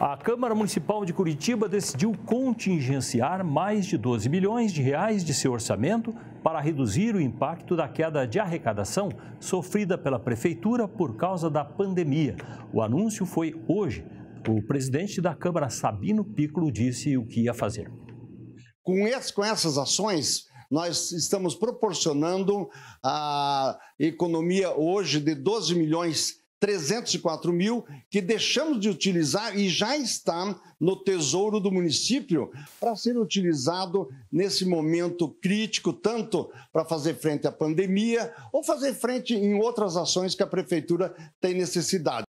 A Câmara Municipal de Curitiba decidiu contingenciar mais de 12 milhões de reais de seu orçamento para reduzir o impacto da queda de arrecadação sofrida pela prefeitura por causa da pandemia. O anúncio foi hoje. O presidente da Câmara, Sabino Piccolo, disse o que ia fazer. Com, esse, com essas ações, nós estamos proporcionando a economia hoje de 12 milhões 304 mil que deixamos de utilizar e já está no tesouro do município para ser utilizado nesse momento crítico, tanto para fazer frente à pandemia ou fazer frente em outras ações que a prefeitura tem necessidade.